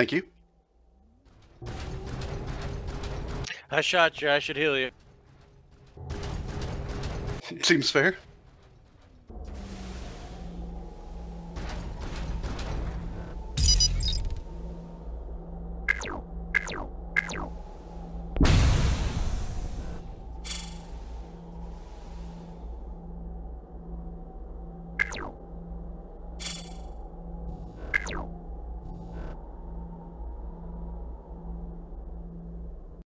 Thank you. I shot you. I should heal you. Seems fair.